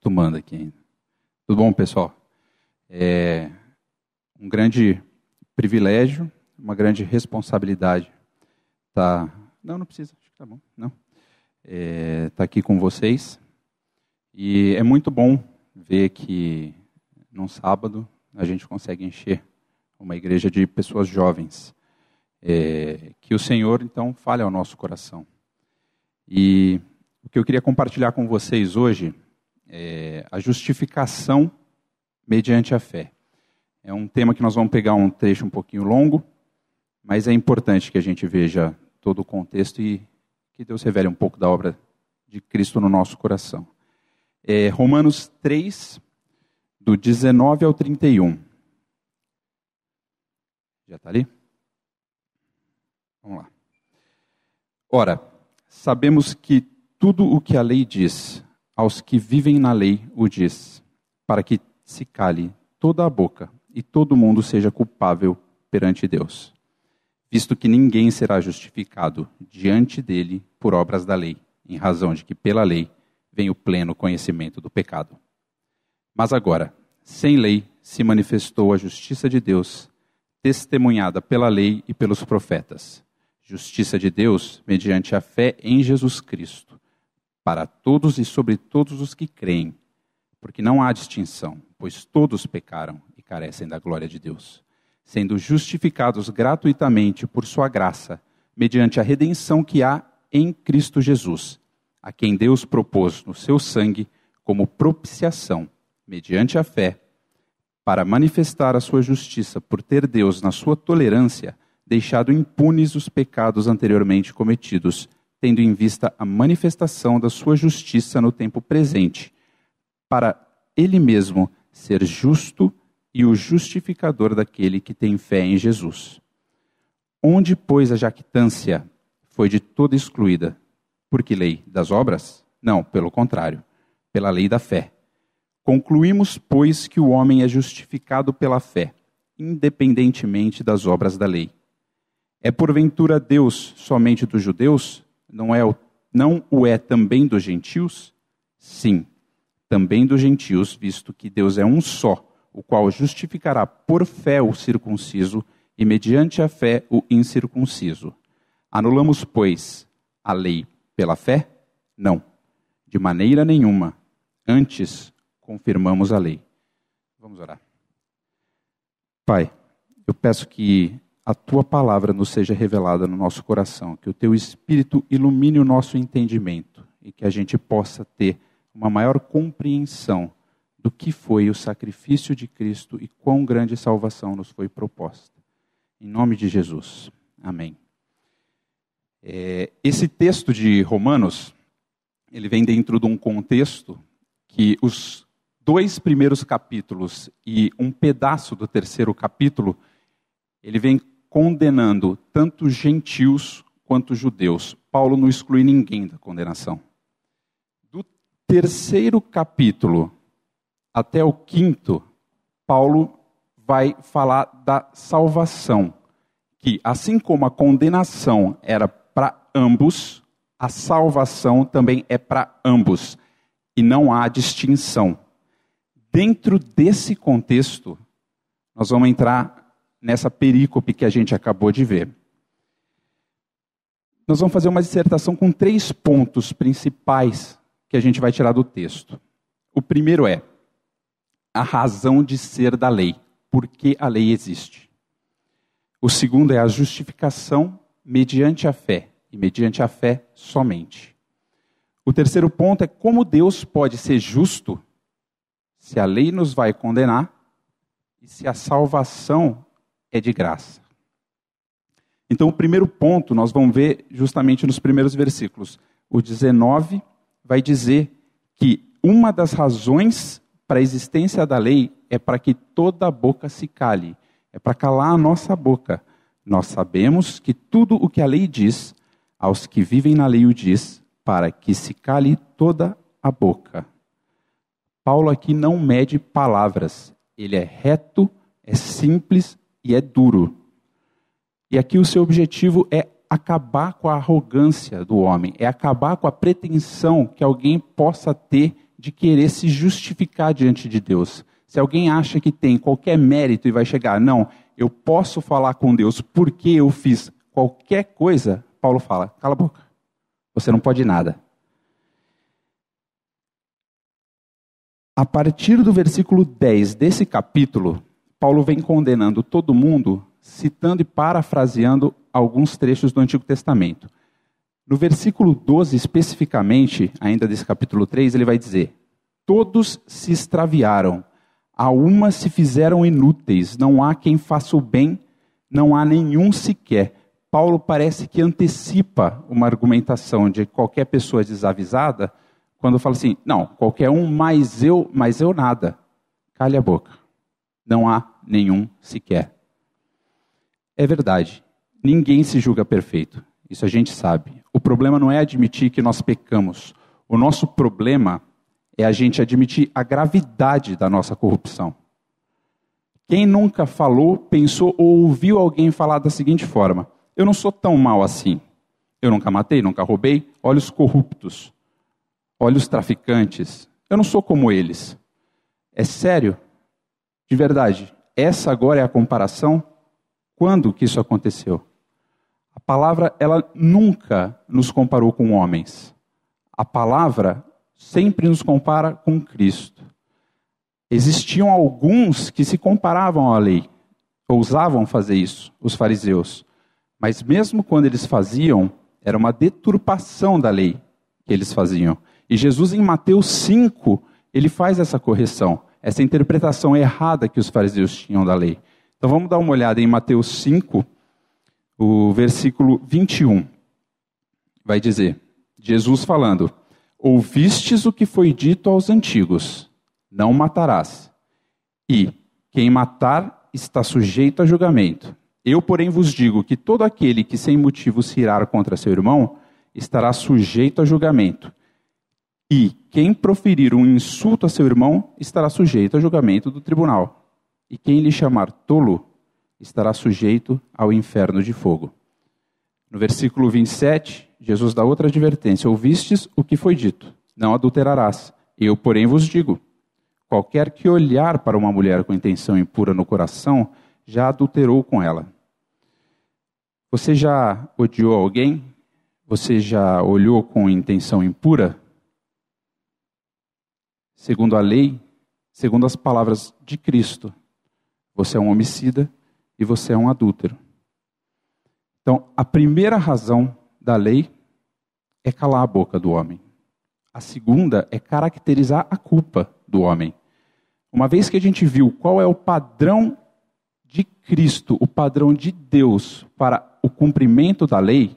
acostumando aqui ainda. Tudo bom, pessoal? É um grande privilégio, uma grande responsabilidade estar. Tá... Não, não precisa, acho que tá bom. Não. É, tá aqui com vocês. E é muito bom ver que num sábado a gente consegue encher uma igreja de pessoas jovens. É, que o Senhor, então, fale ao nosso coração. E o que eu queria compartilhar com vocês hoje é, a justificação mediante a fé. É um tema que nós vamos pegar um trecho um pouquinho longo, mas é importante que a gente veja todo o contexto e que Deus revele um pouco da obra de Cristo no nosso coração. É, Romanos 3, do 19 ao 31. Já está ali? Vamos lá. Ora, sabemos que tudo o que a lei diz aos que vivem na lei o diz, para que se cale toda a boca e todo mundo seja culpável perante Deus, visto que ninguém será justificado diante dele por obras da lei, em razão de que pela lei vem o pleno conhecimento do pecado. Mas agora, sem lei, se manifestou a justiça de Deus, testemunhada pela lei e pelos profetas. Justiça de Deus mediante a fé em Jesus Cristo para todos e sobre todos os que creem, porque não há distinção, pois todos pecaram e carecem da glória de Deus, sendo justificados gratuitamente por sua graça, mediante a redenção que há em Cristo Jesus, a quem Deus propôs no seu sangue como propiciação, mediante a fé, para manifestar a sua justiça, por ter Deus, na sua tolerância, deixado impunes os pecados anteriormente cometidos tendo em vista a manifestação da sua justiça no tempo presente, para ele mesmo ser justo e o justificador daquele que tem fé em Jesus. Onde, pois, a jactância foi de toda excluída? Por que lei? Das obras? Não, pelo contrário, pela lei da fé. Concluímos, pois, que o homem é justificado pela fé, independentemente das obras da lei. É porventura Deus somente dos judeus? não, é, não o é também dos gentios? Sim, também dos gentios, visto que Deus é um só, o qual justificará por fé o circunciso e mediante a fé o incircunciso. Anulamos, pois, a lei pela fé? Não, de maneira nenhuma. Antes, confirmamos a lei. Vamos orar. Pai, eu peço que a tua palavra nos seja revelada no nosso coração, que o teu espírito ilumine o nosso entendimento e que a gente possa ter uma maior compreensão do que foi o sacrifício de Cristo e quão grande salvação nos foi proposta. Em nome de Jesus. Amém. É, esse texto de Romanos, ele vem dentro de um contexto que os dois primeiros capítulos e um pedaço do terceiro capítulo, ele vem condenando tanto gentios quanto judeus. Paulo não exclui ninguém da condenação. Do terceiro capítulo até o quinto, Paulo vai falar da salvação, que assim como a condenação era para ambos, a salvação também é para ambos, e não há distinção. Dentro desse contexto, nós vamos entrar nessa perícope que a gente acabou de ver. Nós vamos fazer uma dissertação com três pontos principais que a gente vai tirar do texto. O primeiro é a razão de ser da lei, por que a lei existe. O segundo é a justificação mediante a fé, e mediante a fé somente. O terceiro ponto é como Deus pode ser justo se a lei nos vai condenar e se a salvação é de graça. Então, o primeiro ponto nós vamos ver justamente nos primeiros versículos. O 19 vai dizer que uma das razões para a existência da lei é para que toda a boca se cale, é para calar a nossa boca. Nós sabemos que tudo o que a lei diz, aos que vivem na lei o diz, para que se cale toda a boca. Paulo aqui não mede palavras, ele é reto, é simples, e é duro. E aqui o seu objetivo é acabar com a arrogância do homem, é acabar com a pretensão que alguém possa ter de querer se justificar diante de Deus. Se alguém acha que tem qualquer mérito e vai chegar, não, eu posso falar com Deus porque eu fiz qualquer coisa, Paulo fala, cala a boca. Você não pode nada. A partir do versículo 10 desse capítulo, Paulo vem condenando todo mundo, citando e parafraseando alguns trechos do Antigo Testamento. No versículo 12, especificamente, ainda desse capítulo 3, ele vai dizer: Todos se extraviaram, a uma se fizeram inúteis, não há quem faça o bem, não há nenhum sequer. Paulo parece que antecipa uma argumentação de qualquer pessoa desavisada quando fala assim: não, qualquer um, mas eu, mas eu nada. Calha a boca. Não há nenhum sequer. É verdade, ninguém se julga perfeito, isso a gente sabe. O problema não é admitir que nós pecamos, o nosso problema é a gente admitir a gravidade da nossa corrupção. Quem nunca falou, pensou ou ouviu alguém falar da seguinte forma: Eu não sou tão mal assim. Eu nunca matei, nunca roubei. Olha os corruptos. Olha os traficantes. Eu não sou como eles. É sério? De verdade essa agora é a comparação? Quando que isso aconteceu? A palavra, ela nunca nos comparou com homens. A palavra sempre nos compara com Cristo. Existiam alguns que se comparavam à lei, ousavam fazer isso, os fariseus. Mas mesmo quando eles faziam, era uma deturpação da lei que eles faziam. E Jesus, em Mateus 5, ele faz essa correção essa interpretação errada que os fariseus tinham da lei. Então vamos dar uma olhada em Mateus 5, o versículo 21. Vai dizer: Jesus falando: Ouvistes o que foi dito aos antigos: Não matarás. E quem matar está sujeito a julgamento. Eu, porém, vos digo que todo aquele que sem motivo se irar contra seu irmão estará sujeito a julgamento. E quem proferir um insulto a seu irmão estará sujeito ao julgamento do tribunal. E quem lhe chamar tolo estará sujeito ao inferno de fogo. No versículo 27, Jesus dá outra advertência: Ouvistes o que foi dito, não adulterarás. Eu, porém, vos digo: qualquer que olhar para uma mulher com intenção impura no coração, já adulterou com ela. Você já odiou alguém? Você já olhou com intenção impura? segundo a lei, segundo as palavras de Cristo. Você é um homicida e você é um adúltero. Então, a primeira razão da lei é calar a boca do homem. A segunda é caracterizar a culpa do homem. Uma vez que a gente viu qual é o padrão de Cristo, o padrão de Deus para o cumprimento da lei,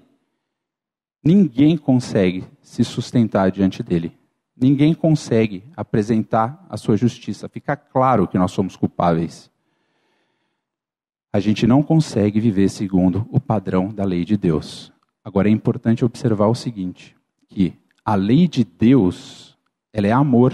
ninguém consegue se sustentar diante dele ninguém consegue apresentar a sua justiça. Fica claro que nós somos culpáveis. A gente não consegue viver segundo o padrão da lei de Deus. Agora é importante observar o seguinte, que a lei de Deus, ela é amor.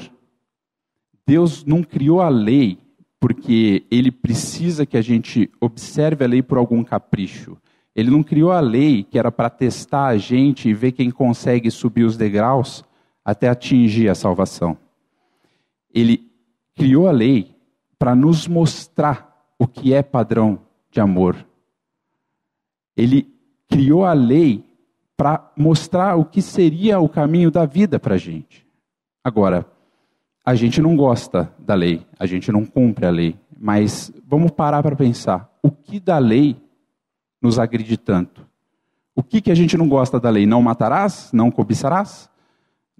Deus não criou a lei porque ele precisa que a gente observe a lei por algum capricho. Ele não criou a lei que era para testar a gente e ver quem consegue subir os degraus até atingir a salvação. Ele criou a lei para nos mostrar o que é padrão de amor. Ele criou a lei para mostrar o que seria o caminho da vida para a gente. Agora, a gente não gosta da lei, a gente não cumpre a lei, mas vamos parar para pensar: o que da lei nos agride tanto? O que, que a gente não gosta da lei? Não matarás? Não cobiçarás?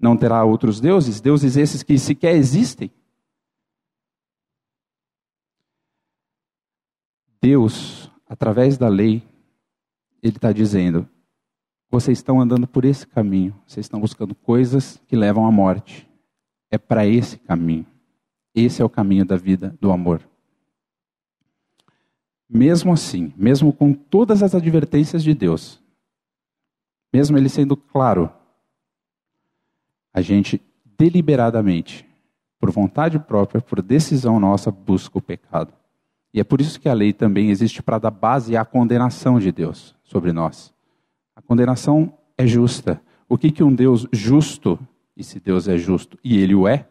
Não terá outros deuses, deuses esses que sequer existem. Deus, através da lei, ele está dizendo: vocês estão andando por esse caminho, vocês estão buscando coisas que levam à morte. É para esse caminho. Esse é o caminho da vida, do amor. Mesmo assim, mesmo com todas as advertências de Deus, mesmo ele sendo claro, a gente deliberadamente, por vontade própria, por decisão nossa, busca o pecado. E é por isso que a lei também existe para dar base à condenação de Deus sobre nós. A condenação é justa. O que, que um Deus justo, e se Deus é justo, e ele o é,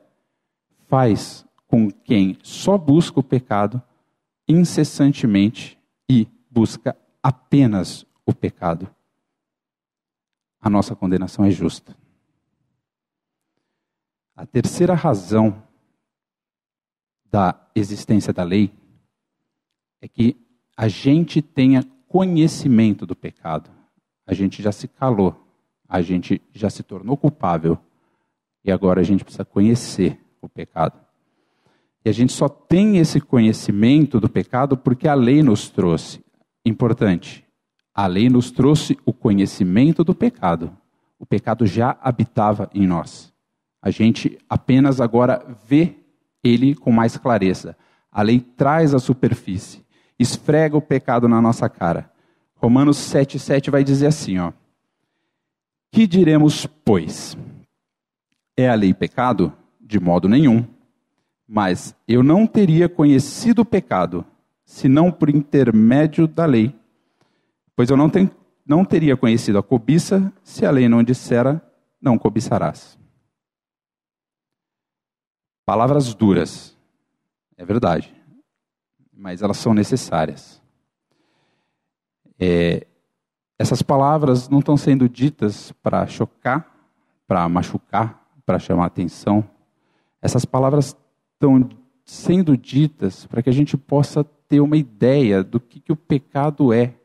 faz com quem só busca o pecado incessantemente e busca apenas o pecado? A nossa condenação é justa. A terceira razão da existência da lei é que a gente tenha conhecimento do pecado. A gente já se calou, a gente já se tornou culpável e agora a gente precisa conhecer o pecado. E a gente só tem esse conhecimento do pecado porque a lei nos trouxe. Importante, a lei nos trouxe o conhecimento do pecado. O pecado já habitava em nós. A gente apenas agora vê ele com mais clareza. A lei traz à superfície, esfrega o pecado na nossa cara. Romanos 7,7 vai dizer assim: ó, Que diremos, pois? É a lei pecado? De modo nenhum. Mas eu não teria conhecido o pecado, senão por intermédio da lei. Pois eu não, não teria conhecido a cobiça se a lei não dissera: Não cobiçarás. Palavras duras, é verdade, mas elas são necessárias. É, essas palavras não estão sendo ditas para chocar, para machucar, para chamar atenção. Essas palavras estão sendo ditas para que a gente possa ter uma ideia do que, que o pecado é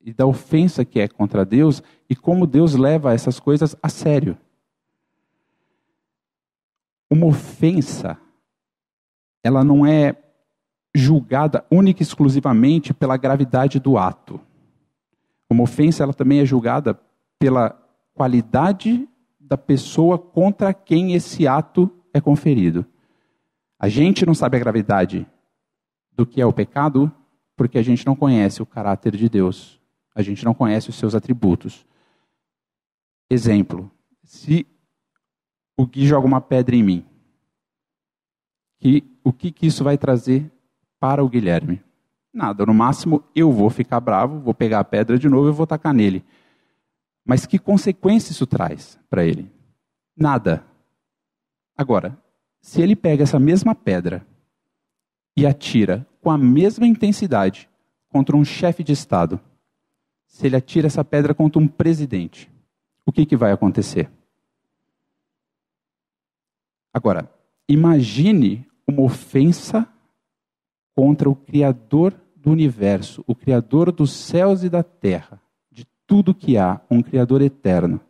e da ofensa que é contra Deus e como Deus leva essas coisas a sério uma ofensa, ela não é julgada única e exclusivamente pela gravidade do ato. Uma ofensa, ela também é julgada pela qualidade da pessoa contra quem esse ato é conferido. A gente não sabe a gravidade do que é o pecado porque a gente não conhece o caráter de Deus. A gente não conhece os seus atributos. Exemplo: se o Gui joga uma pedra em mim. E o que, que isso vai trazer para o Guilherme? Nada, no máximo eu vou ficar bravo, vou pegar a pedra de novo e vou tacar nele. Mas que consequência isso traz para ele? Nada. Agora, se ele pega essa mesma pedra e atira com a mesma intensidade contra um chefe de Estado, se ele atira essa pedra contra um presidente, o que, que vai acontecer? Agora, imagine uma ofensa contra o Criador do universo, o Criador dos céus e da terra, de tudo que há, um Criador eterno.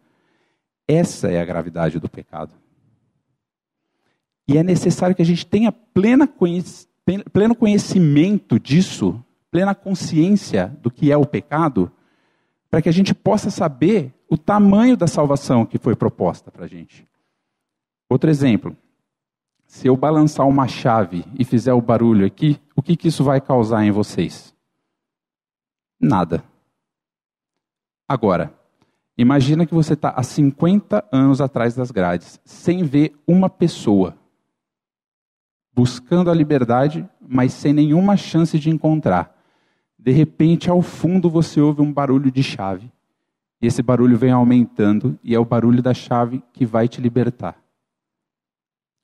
Essa é a gravidade do pecado. E é necessário que a gente tenha plena pleno conhecimento disso, plena consciência do que é o pecado, para que a gente possa saber o tamanho da salvação que foi proposta para a gente. Outro exemplo. Se eu balançar uma chave e fizer o barulho aqui, o que, que isso vai causar em vocês? Nada. Agora, imagina que você está há 50 anos atrás das grades, sem ver uma pessoa, buscando a liberdade, mas sem nenhuma chance de encontrar. De repente, ao fundo, você ouve um barulho de chave. E esse barulho vem aumentando, e é o barulho da chave que vai te libertar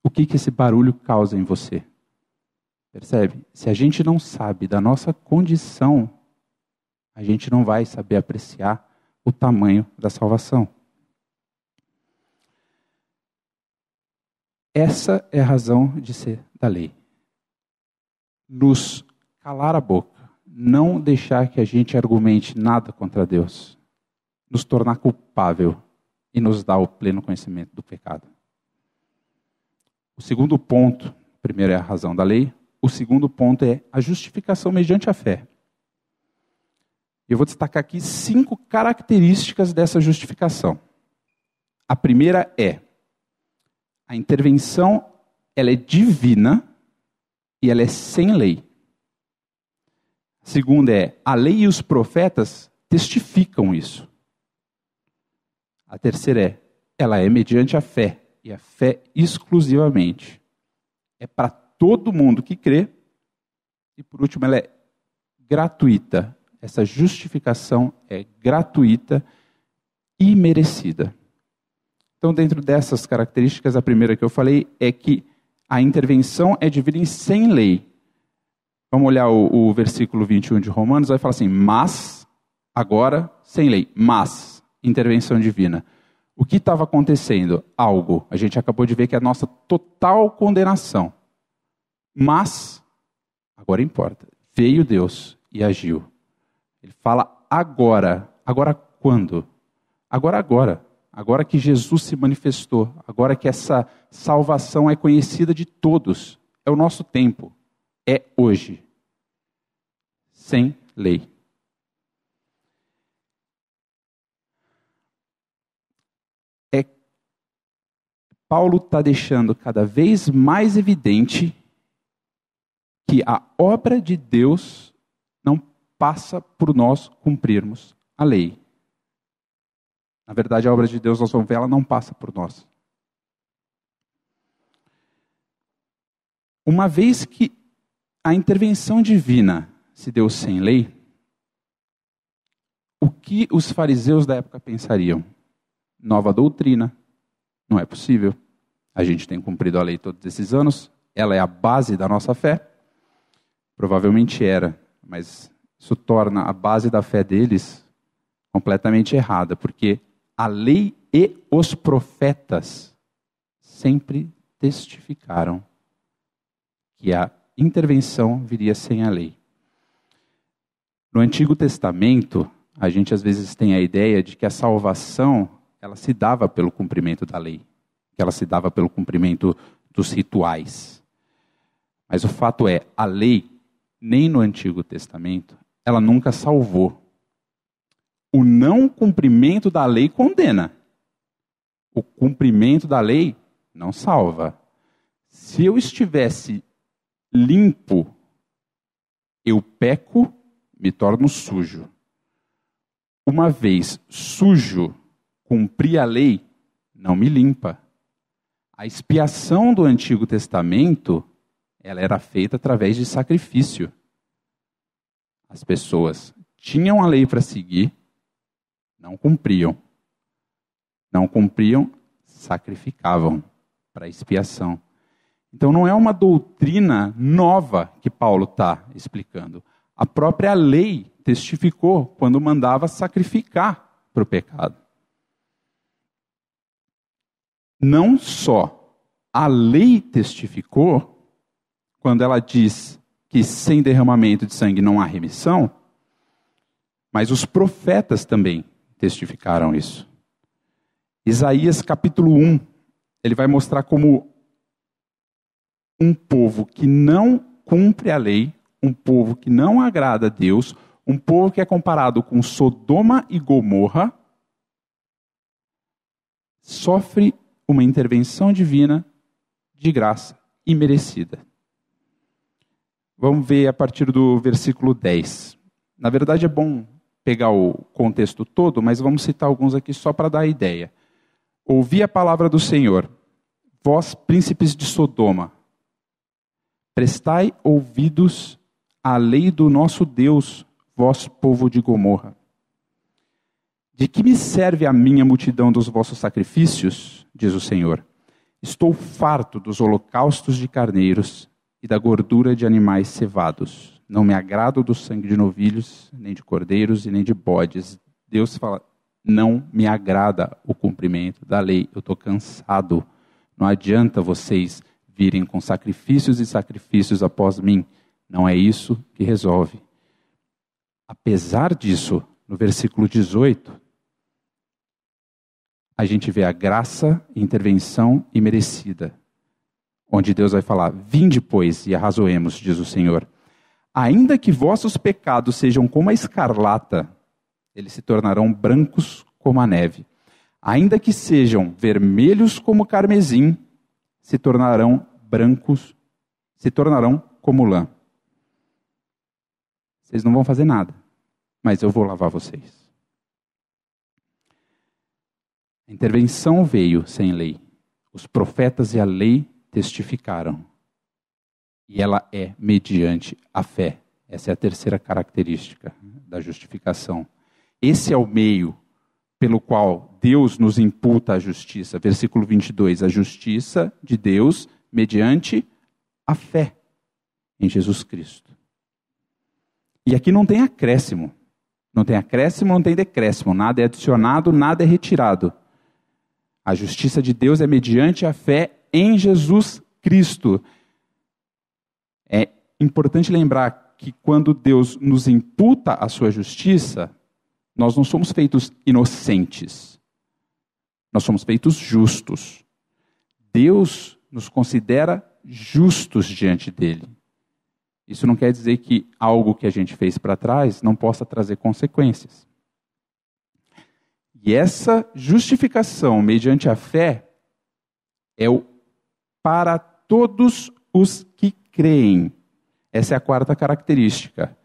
o que, que esse barulho causa em você. Percebe? Se a gente não sabe da nossa condição, a gente não vai saber apreciar o tamanho da salvação. Essa é a razão de ser da lei. Nos calar a boca, não deixar que a gente argumente nada contra Deus, nos tornar culpável e nos dar o pleno conhecimento do pecado. O segundo ponto, primeiro é a razão da lei, o segundo ponto é a justificação mediante a fé. Eu vou destacar aqui cinco características dessa justificação. A primeira é a intervenção, ela é divina e ela é sem lei. A segunda é a lei e os profetas testificam isso. A terceira é ela é mediante a fé e a fé exclusivamente. É para todo mundo que crê. E por último, ela é gratuita. Essa justificação é gratuita e merecida. Então, dentro dessas características, a primeira que eu falei é que a intervenção é dividida em sem lei. Vamos olhar o, o versículo 21 de Romanos, vai falar assim: mas, agora, sem lei, mas, intervenção divina. O que estava acontecendo? Algo. A gente acabou de ver que é a nossa total condenação. Mas, agora importa. Veio Deus e agiu. Ele fala agora. Agora quando? Agora, agora. Agora que Jesus se manifestou. Agora que essa salvação é conhecida de todos. É o nosso tempo. É hoje. Sem lei. Paulo está deixando cada vez mais evidente que a obra de Deus não passa por nós cumprirmos a lei. Na verdade, a obra de Deus, nós vamos ver, ela não passa por nós. Uma vez que a intervenção divina se deu sem lei, o que os fariseus da época pensariam? Nova doutrina, não é possível. A gente tem cumprido a lei todos esses anos, ela é a base da nossa fé. Provavelmente era, mas isso torna a base da fé deles completamente errada, porque a lei e os profetas sempre testificaram que a intervenção viria sem a lei. No Antigo Testamento, a gente às vezes tem a ideia de que a salvação ela se dava pelo cumprimento da lei, que ela se dava pelo cumprimento dos rituais. Mas o fato é, a lei, nem no Antigo Testamento, ela nunca salvou. O não cumprimento da lei condena. O cumprimento da lei não salva. Se eu estivesse limpo, eu peco, me torno sujo. Uma vez sujo, cumprir a lei não me limpa. A expiação do Antigo Testamento, ela era feita através de sacrifício. As pessoas tinham a lei para seguir, não cumpriam. Não cumpriam, sacrificavam para expiação. Então não é uma doutrina nova que Paulo está explicando. A própria lei testificou quando mandava sacrificar para o pecado não só a lei testificou, quando ela diz que sem derramamento de sangue não há remissão, mas os profetas também testificaram isso. Isaías capítulo 1, ele vai mostrar como um povo que não cumpre a lei, um povo que não agrada a Deus, um povo que é comparado com Sodoma e Gomorra, sofre uma intervenção divina de graça imerecida. Vamos ver a partir do versículo 10. Na verdade, é bom pegar o contexto todo, mas vamos citar alguns aqui só para dar a ideia. Ouvi a palavra do Senhor, vós príncipes de Sodoma, prestai ouvidos à lei do nosso Deus, vós povo de Gomorra. De que me serve a minha multidão dos vossos sacrifícios? Diz o Senhor. Estou farto dos holocaustos de carneiros e da gordura de animais cevados. Não me agrado do sangue de novilhos, nem de cordeiros e nem de bodes. Deus fala: não me agrada o cumprimento da lei. Eu estou cansado. Não adianta vocês virem com sacrifícios e sacrifícios após mim. Não é isso que resolve. Apesar disso, no versículo 18, a gente vê a graça e intervenção onde Deus vai falar: Vinde, pois, e arrazoemos, diz o Senhor. Ainda que vossos pecados sejam como a escarlata, eles se tornarão brancos como a neve. Ainda que sejam vermelhos como o carmesim, se tornarão brancos, se tornarão como lã. Vocês não vão fazer nada, mas eu vou lavar vocês. A intervenção veio sem lei. Os profetas e a lei testificaram. E ela é mediante a fé. Essa é a terceira característica da justificação. Esse é o meio pelo qual Deus nos imputa a justiça. Versículo 22. A justiça de Deus mediante a fé em Jesus Cristo. E aqui não tem acréscimo. Não tem acréscimo, não tem decréscimo. Nada é adicionado, nada é retirado. A justiça de Deus é mediante a fé em Jesus Cristo. É importante lembrar que quando Deus nos imputa a sua justiça, nós não somos feitos inocentes. Nós somos feitos justos. Deus nos considera justos diante dele. Isso não quer dizer que algo que a gente fez para trás não possa trazer consequências. E essa justificação mediante a fé é o para todos os que creem. Essa é a quarta característica.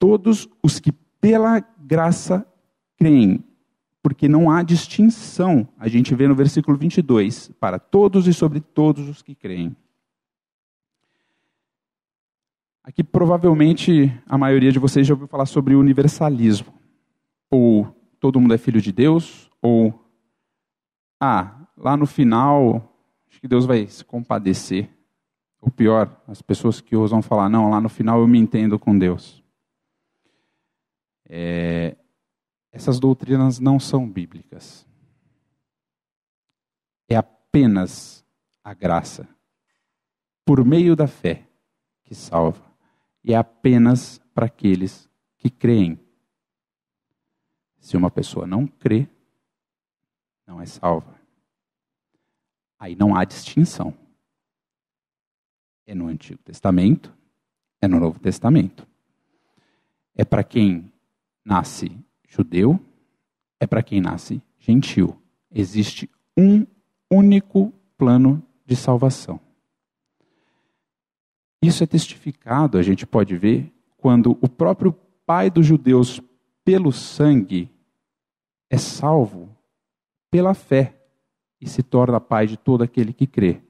Todos os que pela graça creem, porque não há distinção. A gente vê no versículo 22, para todos e sobre todos os que creem. Aqui provavelmente a maioria de vocês já ouviu falar sobre universalismo ou todo mundo é filho de Deus? Ou, ah, lá no final, acho que Deus vai se compadecer. Ou pior, as pessoas que ousam falar, não, lá no final eu me entendo com Deus. É, essas doutrinas não são bíblicas. É apenas a graça, por meio da fé, que salva. E é apenas para aqueles que creem. Se uma pessoa não crê, não é salva. Aí não há distinção. É no Antigo Testamento, é no Novo Testamento. É para quem nasce judeu, é para quem nasce gentil. Existe um único plano de salvação. Isso é testificado, a gente pode ver, quando o próprio pai dos judeus, pelo sangue é salvo pela fé e se torna pai de todo aquele que crê.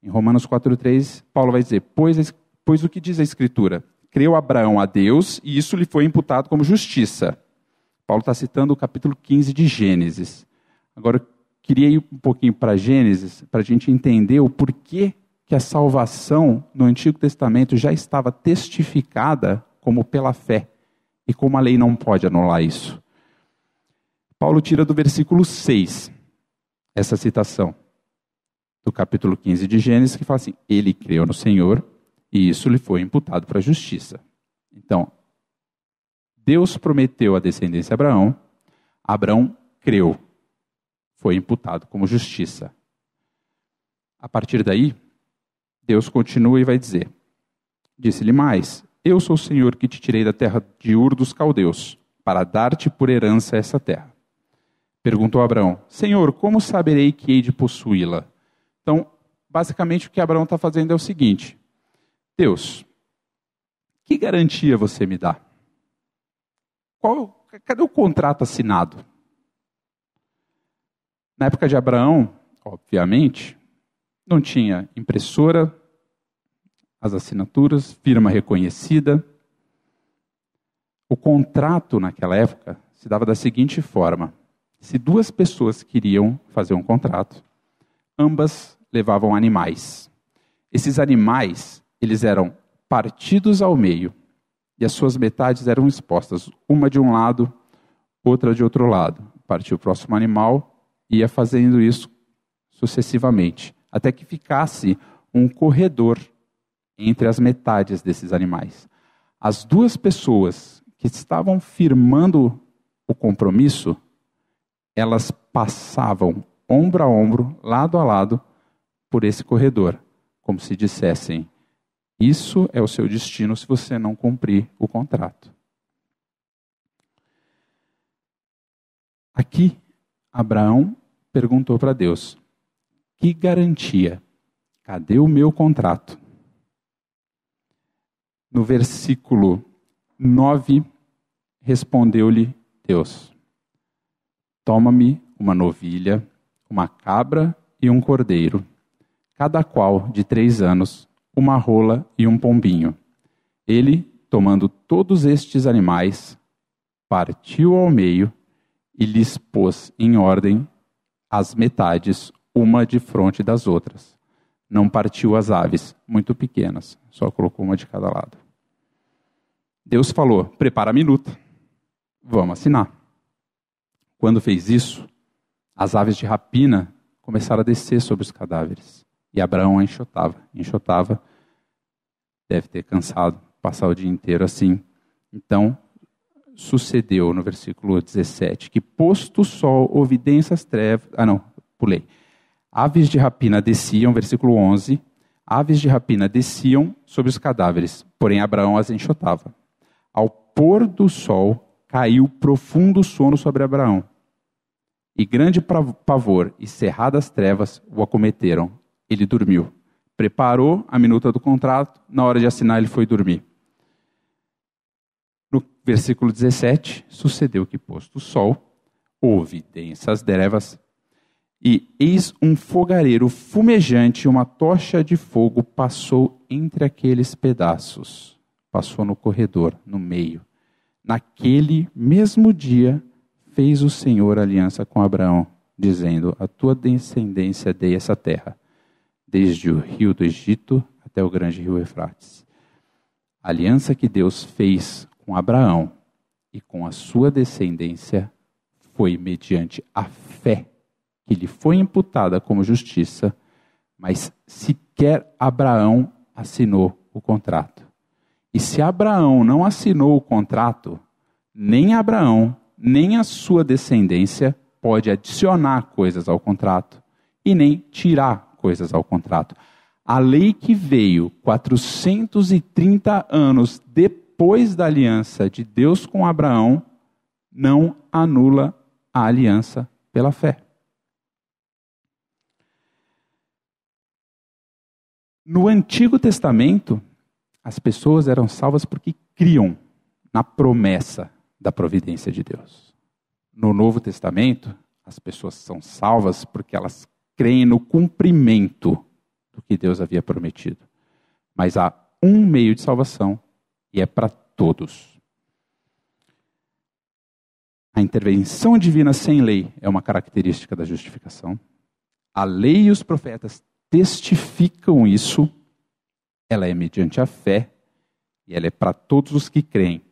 Em Romanos 4,3, Paulo vai dizer: pois, pois o que diz a Escritura? Creu Abraão a Deus e isso lhe foi imputado como justiça. Paulo está citando o capítulo 15 de Gênesis. Agora, eu queria ir um pouquinho para Gênesis, para a gente entender o porquê que a salvação no Antigo Testamento já estava testificada como pela fé. E como a lei não pode anular isso? Paulo tira do versículo 6 essa citação do capítulo 15 de Gênesis, que fala assim: Ele creu no Senhor e isso lhe foi imputado para a justiça. Então, Deus prometeu a descendência de Abraão, Abraão creu, foi imputado como justiça. A partir daí, Deus continua e vai dizer: Disse-lhe mais: eu sou o Senhor que te tirei da terra de Ur dos Caldeus, para dar-te por herança essa terra. Perguntou Abraão: Senhor, como saberei que hei de possuí-la? Então, basicamente o que Abraão está fazendo é o seguinte: Deus, que garantia você me dá? Qual, cadê o contrato assinado? Na época de Abraão, obviamente, não tinha impressora, as assinaturas, firma reconhecida. O contrato naquela época se dava da seguinte forma: se duas pessoas queriam fazer um contrato, ambas levavam animais. Esses animais, eles eram partidos ao meio e as suas metades eram expostas, uma de um lado, outra de outro lado. Partia o próximo animal e ia fazendo isso sucessivamente, até que ficasse um corredor entre as metades desses animais. As duas pessoas que estavam firmando o compromisso, elas passavam ombro a ombro, lado a lado, por esse corredor, como se dissessem: Isso é o seu destino se você não cumprir o contrato. Aqui, Abraão perguntou para Deus: Que garantia? Cadê o meu contrato? No versículo 9, respondeu-lhe Deus: Toma-me uma novilha, uma cabra e um cordeiro, cada qual de três anos, uma rola e um pombinho. Ele, tomando todos estes animais, partiu ao meio e lhes pôs em ordem as metades, uma de frente das outras não partiu as aves, muito pequenas, só colocou uma de cada lado. Deus falou: prepara a minuta, vamos assinar. Quando fez isso, as aves de rapina começaram a descer sobre os cadáveres. E Abraão a enxotava. Enxotava, deve ter cansado, passar o dia inteiro assim. Então, sucedeu no versículo 17 que, posto o sol, densas trevas. Ah, não, pulei. Aves de rapina desciam, versículo 11. Aves de rapina desciam sobre os cadáveres, porém Abraão as enxotava. Ao pôr do sol caiu profundo sono sobre Abraão. E grande pavor e cerradas trevas o acometeram. Ele dormiu. Preparou a minuta do contrato, na hora de assinar ele foi dormir. No versículo 17, sucedeu que, posto o sol, houve densas trevas, e eis um fogareiro fumejante, uma tocha de fogo passou entre aqueles pedaços. Passou no corredor, no meio. Naquele mesmo dia fez o Senhor aliança com Abraão, dizendo: A tua descendência dei essa terra, desde o rio do Egito até o grande rio Eufrates. A aliança que Deus fez com Abraão e com a sua descendência foi mediante a fé que lhe foi imputada como justiça, mas sequer Abraão assinou o contrato. E se Abraão não assinou o contrato, nem Abraão, nem a sua descendência pode adicionar coisas ao contrato e nem tirar coisas ao contrato. A lei que veio 430 anos depois da aliança de Deus com Abraão não anula a aliança pela fé. No Antigo Testamento, as pessoas eram salvas porque criam na promessa da providência de Deus. No Novo Testamento, as pessoas são salvas porque elas creem no cumprimento do que Deus havia prometido. Mas há um meio de salvação e é para todos. A intervenção divina sem lei é uma característica da justificação. A lei e os profetas testificam isso, ela é mediante a fé e ela é para todos os que creem.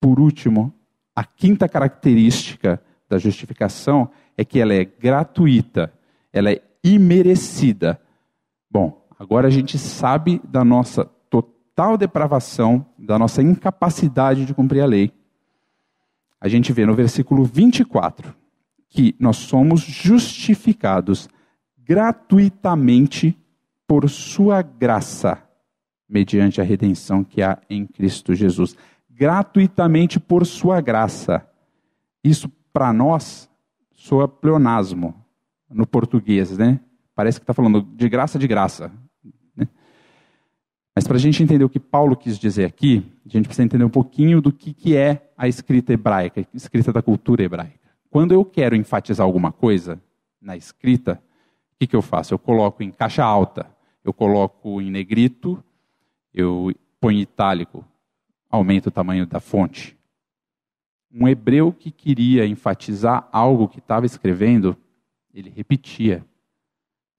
Por último, a quinta característica da justificação é que ela é gratuita, ela é imerecida. Bom, agora a gente sabe da nossa total depravação, da nossa incapacidade de cumprir a lei. A gente vê no versículo 24 que nós somos justificados gratuitamente por sua graça, mediante a redenção que há em Cristo Jesus. Gratuitamente por sua graça. Isso para nós soa pleonasmo no português, né? Parece que está falando de graça, de graça. Né? Mas para a gente entender o que Paulo quis dizer aqui, a gente precisa entender um pouquinho do que, que é a escrita hebraica, a escrita da cultura hebraica. Quando eu quero enfatizar alguma coisa na escrita, que, que eu faço? Eu coloco em caixa alta, eu coloco em negrito, eu ponho itálico, aumento o tamanho da fonte. Um hebreu que queria enfatizar algo que estava escrevendo, ele repetia: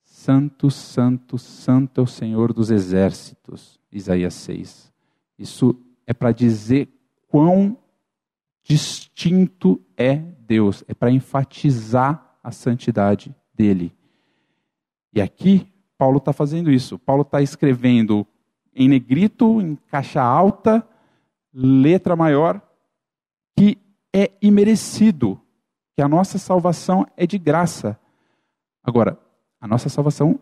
Santo, Santo, Santo é o Senhor dos Exércitos. Isaías 6. Isso é para dizer quão distinto é Deus, é para enfatizar a santidade dele. E aqui, Paulo está fazendo isso. Paulo está escrevendo em negrito, em caixa alta, letra maior, que é imerecido, que a nossa salvação é de graça. Agora, a nossa salvação,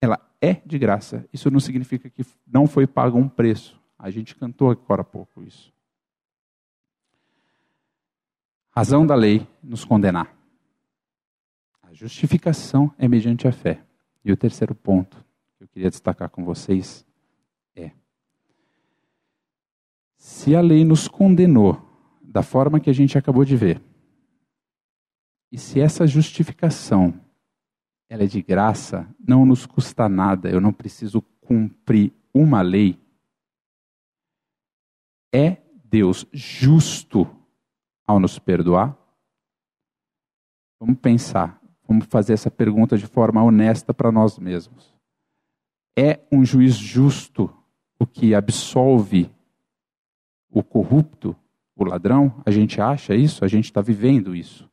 ela é de graça. Isso não significa que não foi pago um preço. A gente cantou agora há pouco isso. Razão da lei nos condenar. A justificação é mediante a fé. E o terceiro ponto que eu queria destacar com vocês é: se a lei nos condenou da forma que a gente acabou de ver, e se essa justificação ela é de graça, não nos custa nada, eu não preciso cumprir uma lei, é Deus justo ao nos perdoar? Vamos pensar, Vamos fazer essa pergunta de forma honesta para nós mesmos. É um juiz justo o que absolve o corrupto, o ladrão? A gente acha isso? A gente está vivendo isso.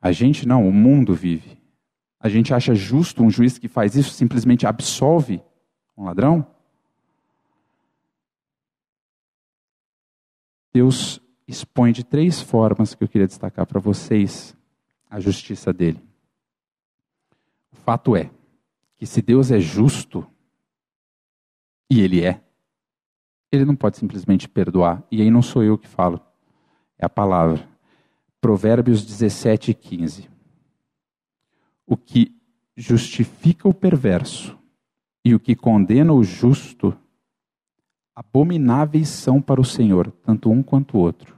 A gente não, o mundo vive. A gente acha justo um juiz que faz isso simplesmente absolve um ladrão? Deus expõe de três formas que eu queria destacar para vocês a justiça dele. O fato é que se Deus é justo, e ele é, ele não pode simplesmente perdoar. E aí não sou eu que falo, é a palavra. Provérbios 17 15. O que justifica o perverso e o que condena o justo, abomináveis são para o Senhor, tanto um quanto o outro.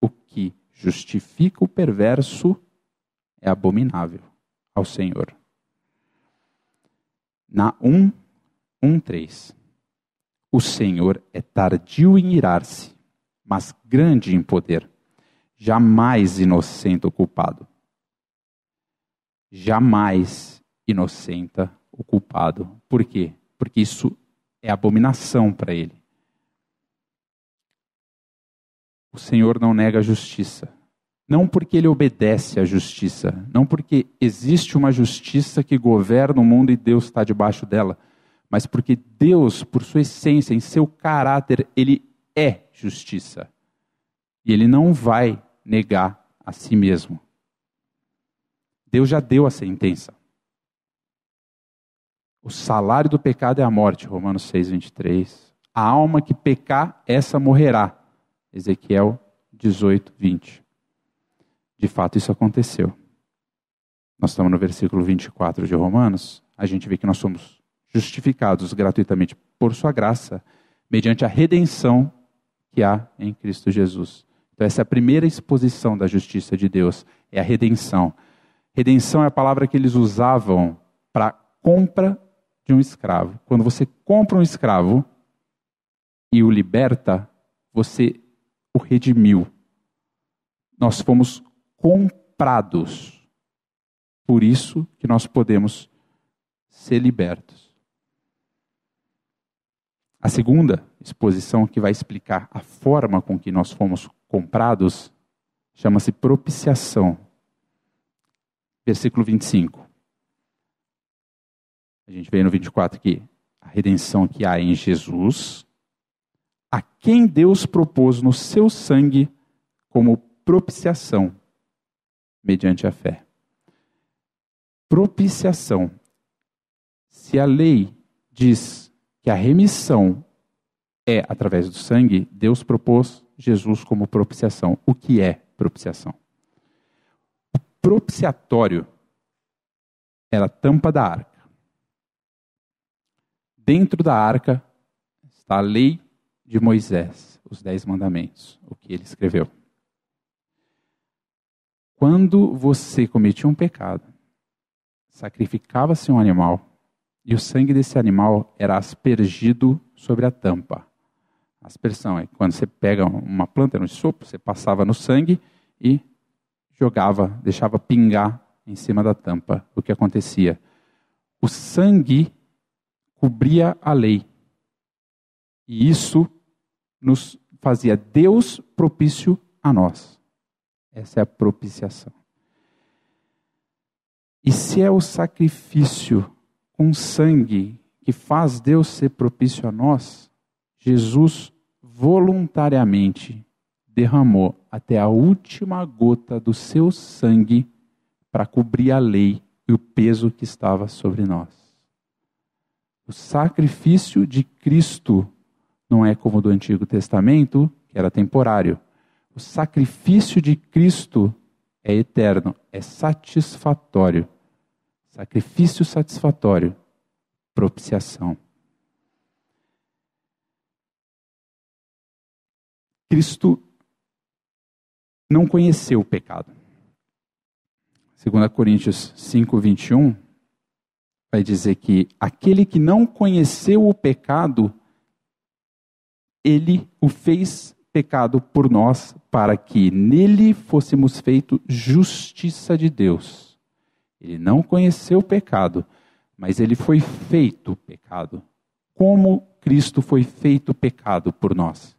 O que justifica o perverso é abominável ao Senhor. Na 1, 1, 3. O Senhor é tardio em irar-se, mas grande em poder, jamais inocenta o culpado. Jamais inocenta o culpado. Por quê? Porque isso é abominação para ele. O Senhor não nega a justiça não porque ele obedece à justiça, não porque existe uma justiça que governa o mundo e Deus está debaixo dela, mas porque Deus, por sua essência, em seu caráter, ele é justiça. E ele não vai negar a si mesmo. Deus já deu a sentença. O salário do pecado é a morte, Romanos 6, 23. A alma que pecar, essa morrerá. Ezequiel 18, 20. De fato, isso aconteceu. Nós estamos no versículo 24 de Romanos, a gente vê que nós somos justificados gratuitamente por sua graça, mediante a redenção que há em Cristo Jesus. Então, essa é a primeira exposição da justiça de Deus, é a redenção. Redenção é a palavra que eles usavam para compra de um escravo. Quando você compra um escravo e o liberta, você o redimiu. Nós fomos comprados. Por isso que nós podemos ser libertos. A segunda exposição que vai explicar a forma com que nós fomos comprados chama-se propiciação. Versículo 25. A gente vê no 24 que a redenção que há em Jesus, a quem Deus propôs no seu sangue como propiciação mediante a fé. Propiciação. Se a lei diz que a remissão é através do sangue, Deus propôs Jesus como propiciação. O que é propiciação? O propiciatório era a tampa da arca. Dentro da arca está a lei de Moisés, os dez mandamentos, o que ele escreveu. Quando você cometia um pecado, sacrificava-se um animal e o sangue desse animal era aspergido sobre a tampa. Aspersão é quando você pega uma planta, um sopro, você passava no sangue e jogava, deixava pingar em cima da tampa. O que acontecia? O sangue cobria a lei. E isso nos fazia Deus propício a nós. Essa é a propiciação. E se é o sacrifício com sangue que faz Deus ser propício a nós, Jesus voluntariamente derramou até a última gota do seu sangue para cobrir a lei e o peso que estava sobre nós. O sacrifício de Cristo não é como o do Antigo Testamento, que era temporário. O sacrifício de Cristo é eterno, é satisfatório. Sacrifício satisfatório, propiciação. Cristo não conheceu o pecado. 2 Coríntios 5, 21, vai dizer que aquele que não conheceu o pecado, ele o fez pecado por nós, para que nele fôssemos feito justiça de Deus. Ele não conheceu o pecado, mas ele foi feito pecado. Como Cristo foi feito pecado por nós?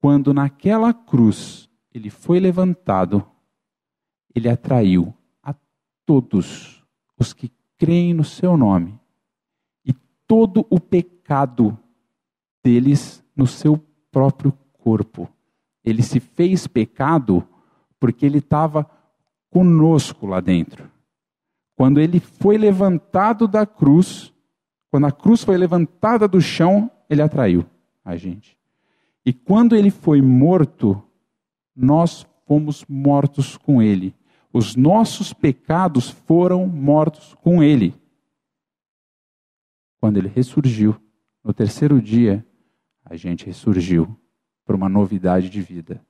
Quando naquela cruz ele foi levantado, ele atraiu a todos os que creem no seu nome e todo o pecado deles no seu próprio corpo. Ele se fez pecado porque ele estava conosco lá dentro. Quando ele foi levantado da cruz, quando a cruz foi levantada do chão, ele atraiu a gente. E quando ele foi morto, nós fomos mortos com ele. Os nossos pecados foram mortos com ele. Quando ele ressurgiu, no terceiro dia, a gente ressurgiu para uma novidade de vida.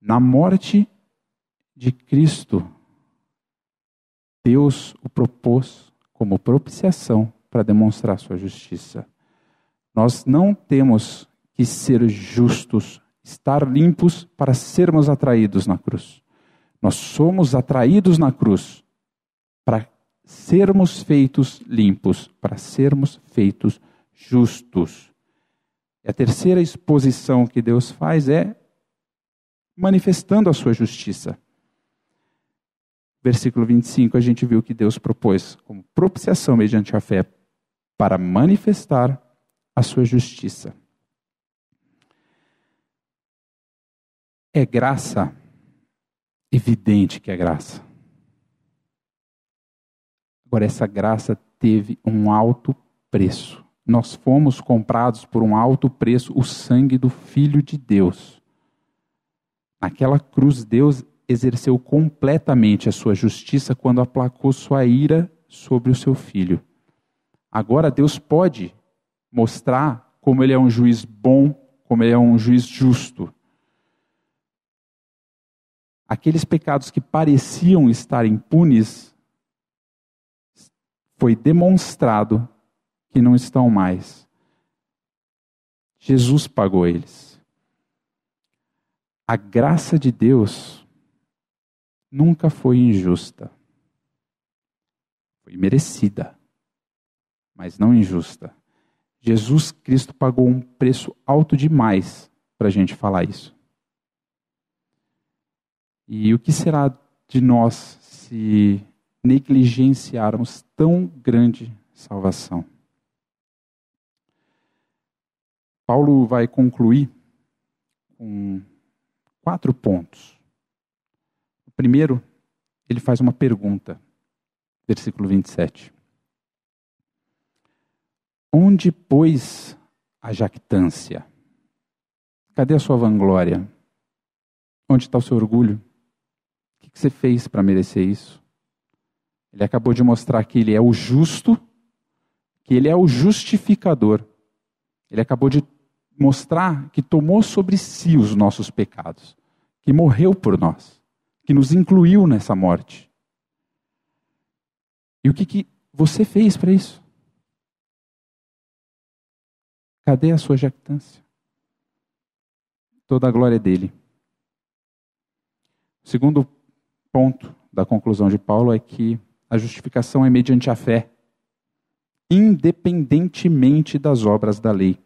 Na morte de Cristo, Deus o propôs como propiciação para demonstrar sua justiça. Nós não temos que ser justos, estar limpos para sermos atraídos na cruz. Nós somos atraídos na cruz para sermos feitos limpos, para sermos feitos justos justos. E a terceira exposição que Deus faz é manifestando a sua justiça. Versículo 25, a gente viu que Deus propôs como propiciação mediante a fé para manifestar a sua justiça. É graça, evidente que é graça. Agora, essa graça teve um alto preço nós fomos comprados por um alto preço, o sangue do Filho de Deus. Naquela cruz, Deus exerceu completamente a sua justiça quando aplacou sua ira sobre o seu filho. Agora, Deus pode mostrar como ele é um juiz bom, como ele é um juiz justo. Aqueles pecados que pareciam estar impunes, foi demonstrado que não estão mais. Jesus pagou eles. A graça de Deus nunca foi injusta. Foi merecida, mas não injusta. Jesus Cristo pagou um preço alto demais para a gente falar isso. E o que será de nós se negligenciarmos tão grande salvação? Paulo vai concluir com quatro pontos. O primeiro, ele faz uma pergunta, versículo 27. Onde, pois, a jactância? Cadê a sua vanglória? Onde está o seu orgulho? O que você fez para merecer isso? Ele acabou de mostrar que ele é o justo, que ele é o justificador ele acabou de mostrar que tomou sobre si os nossos pecados, que morreu por nós, que nos incluiu nessa morte. E o que, que você fez para isso? Cadê a sua jactância? Toda a glória é dele. O segundo ponto da conclusão de Paulo é que a justificação é mediante a fé independentemente das obras da lei.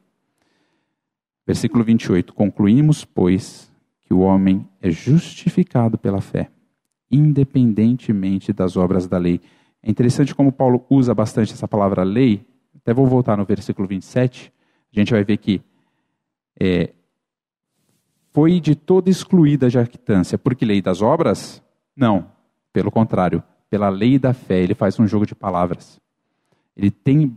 Versículo 28. Concluímos, pois, que o homem é justificado pela fé, independentemente das obras da lei. É interessante como Paulo usa bastante essa palavra lei. Até vou voltar no versículo 27. A gente vai ver que é, foi de toda excluída a jactância. Por que lei das obras? Não. Pelo contrário, pela lei da fé. Ele faz um jogo de palavras. Ele tem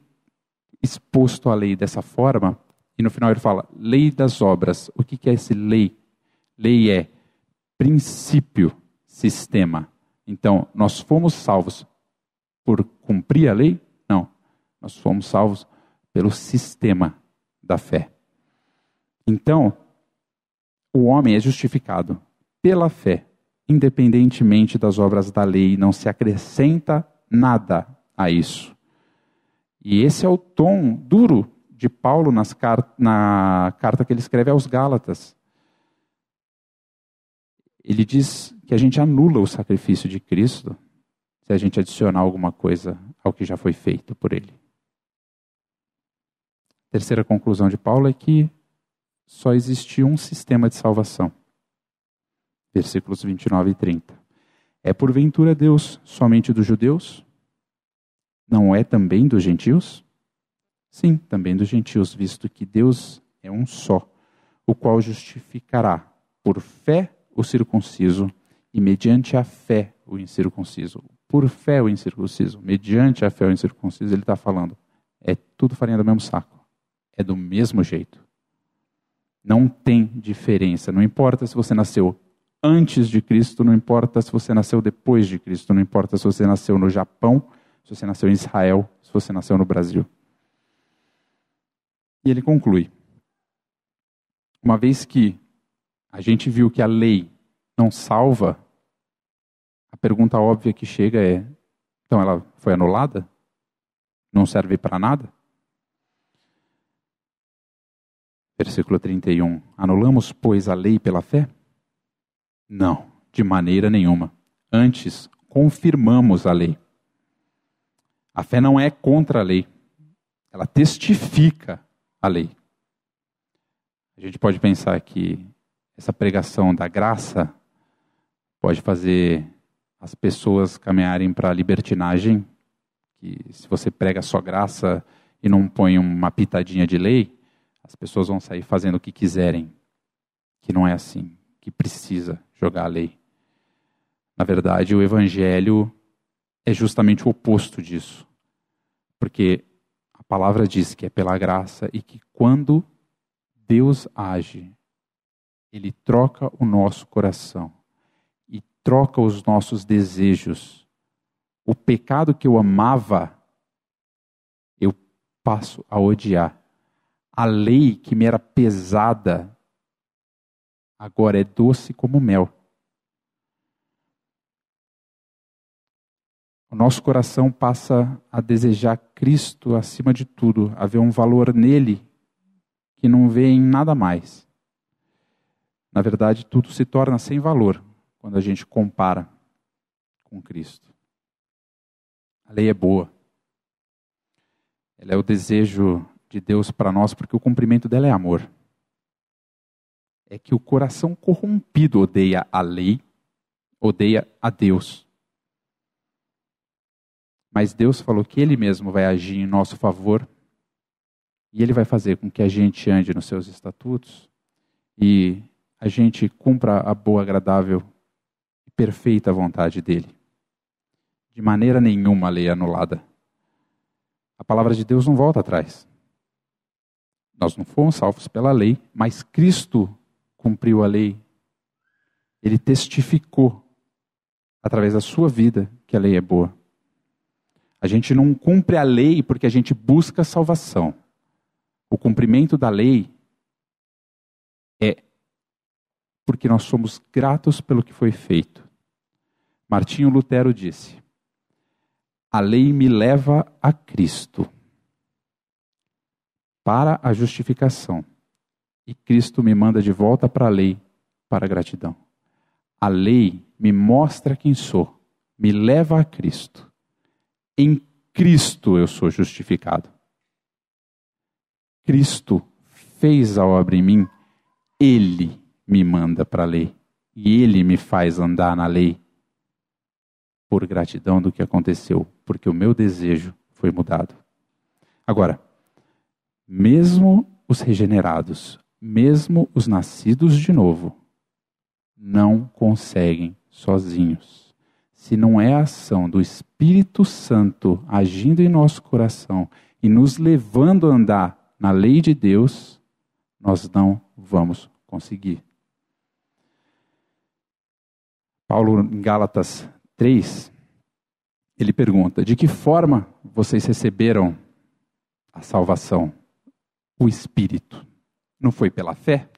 exposto a lei dessa forma, e no final ele fala: lei das obras. O que, que é esse lei? Lei é princípio, sistema. Então, nós fomos salvos por cumprir a lei? Não. Nós fomos salvos pelo sistema da fé. Então, o homem é justificado pela fé, independentemente das obras da lei, não se acrescenta nada a isso. E esse é o tom duro de Paulo car na carta que ele escreve aos Gálatas. Ele diz que a gente anula o sacrifício de Cristo se a gente adicionar alguma coisa ao que já foi feito por ele. A terceira conclusão de Paulo é que só existe um sistema de salvação. Versículos 29 e 30. É porventura Deus somente dos judeus? não é também dos gentios? Sim, também dos gentios, visto que Deus é um só, o qual justificará por fé o circunciso e mediante a fé o incircunciso. Por fé o incircunciso, mediante a fé o incircunciso, ele está falando. É tudo farinha do mesmo saco. É do mesmo jeito. Não tem diferença. Não importa se você nasceu antes de Cristo, não importa se você nasceu depois de Cristo, não importa se você nasceu no Japão se você nasceu em Israel, se você nasceu no Brasil. E ele conclui: uma vez que a gente viu que a lei não salva, a pergunta óbvia que chega é: então ela foi anulada? Não serve para nada? Versículo 31. Anulamos, pois, a lei pela fé? Não, de maneira nenhuma. Antes, confirmamos a lei a fé não é contra a lei, ela testifica a lei. A gente pode pensar que essa pregação da graça pode fazer as pessoas caminharem para a libertinagem, que se você prega só graça e não põe uma pitadinha de lei, as pessoas vão sair fazendo o que quiserem, que não é assim, que precisa jogar a lei. Na verdade, o evangelho é justamente o oposto disso. Porque a palavra diz que é pela graça e que quando Deus age, ele troca o nosso coração e troca os nossos desejos. O pecado que eu amava, eu passo a odiar. A lei que me era pesada, agora é doce como mel. O nosso coração passa a desejar Cristo acima de tudo, a ver um valor nele que não vê em nada mais. Na verdade, tudo se torna sem valor quando a gente compara com Cristo. A lei é boa. Ela é o desejo de Deus para nós, porque o cumprimento dela é amor. É que o coração corrompido odeia a lei, odeia a Deus mas Deus falou que Ele mesmo vai agir em nosso favor e Ele vai fazer com que a gente ande nos seus estatutos e a gente cumpra a boa, agradável e perfeita vontade dEle. De maneira nenhuma a lei é anulada. A palavra de Deus não volta atrás. Nós não fomos salvos pela lei, mas Cristo cumpriu a lei. Ele testificou através da sua vida que a lei é boa. A gente não cumpre a lei porque a gente busca salvação. O cumprimento da lei é porque nós somos gratos pelo que foi feito. Martinho Lutero disse: A lei me leva a Cristo para a justificação, e Cristo me manda de volta para a lei para a gratidão. A lei me mostra quem sou, me leva a Cristo em Cristo eu sou justificado. Cristo fez a obra em mim, Ele me manda para a lei e Ele me faz andar na lei por gratidão do que aconteceu, porque o meu desejo foi mudado. Agora, mesmo os regenerados, mesmo os nascidos de novo, não conseguem sozinhos se não é a ação do Espírito Santo agindo em nosso coração e nos levando a andar na lei de Deus, nós não vamos conseguir. Paulo, em Gálatas 3, ele pergunta: De que forma vocês receberam a salvação? O Espírito. Não foi pela fé?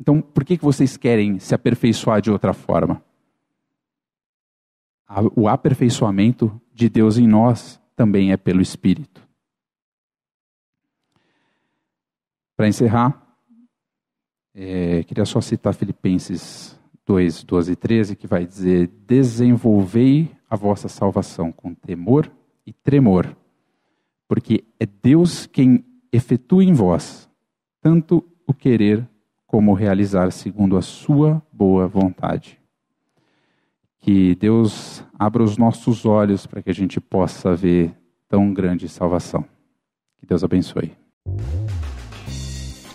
Então, por que vocês querem se aperfeiçoar de outra forma? o aperfeiçoamento de Deus em nós também é pelo Espírito. Para encerrar, é, queria só citar Filipenses 2, 12 e 13, que vai dizer: Desenvolvei a vossa salvação com temor e tremor, porque é Deus quem efetua em vós tanto o querer como o realizar segundo a sua boa vontade. Que Deus abra os nossos olhos para que a gente possa ver tão grande salvação. Que Deus abençoe.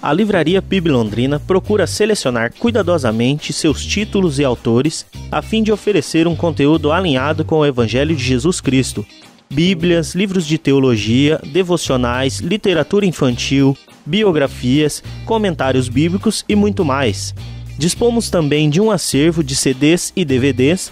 A Livraria PIB Londrina procura selecionar cuidadosamente seus títulos e autores a fim de oferecer um conteúdo alinhado com o Evangelho de Jesus Cristo. Bíblias, livros de teologia, devocionais, literatura infantil, biografias, comentários bíblicos e muito mais. Dispomos também de um acervo de CDs e DVDs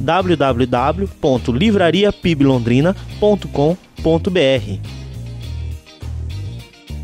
www.livrariapiblondrina.com.br